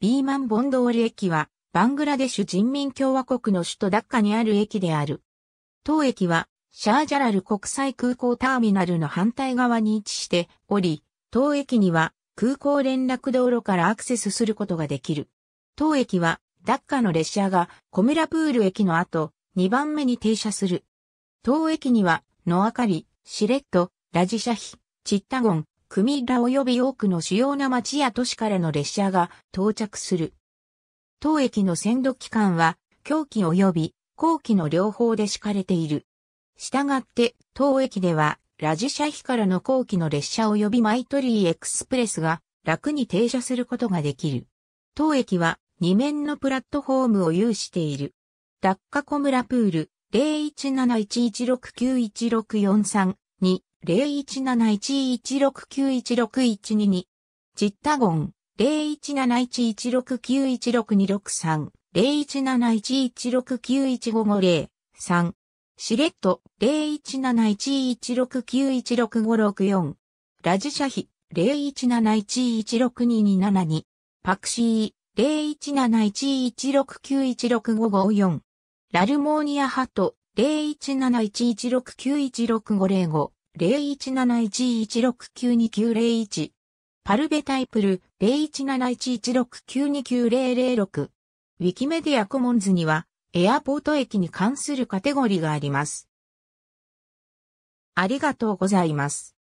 ビーマンボンドール駅は、バングラデシュ人民共和国の首都ダッカにある駅である。当駅は、シャージャラル国際空港ターミナルの反対側に位置しており、当駅には空港連絡道路からアクセスすることができる。当駅は、ダッカの列車がコメラプール駅の後、2番目に停車する。当駅には、ノアカリ、シレット、ラジシャヒ、チッタゴン、クミラ及び多くの主要な町や都市からの列車が到着する。当駅の線路期間は、狂気及び後期の両方で敷かれている。したがって、当駅では、ラジシャヒからの後期の列車及びマイトリーエクスプレスが楽に停車することができる。当駅は2面のプラットフォームを有している。ダッカコムラプール017116916432 017116916122。ジッタゴン、017116916263、017116915503。シレット、017116916564。ラジシャヒ、0171162272。パクシー、017116916554。ラルモーニアハト、017116916505。0 1 7 1 1 6 9 2 9 0 1パルベタイプル017116929006ウィキメディアコモンズにはエアポート駅に関するカテゴリーがあります。ありがとうございます。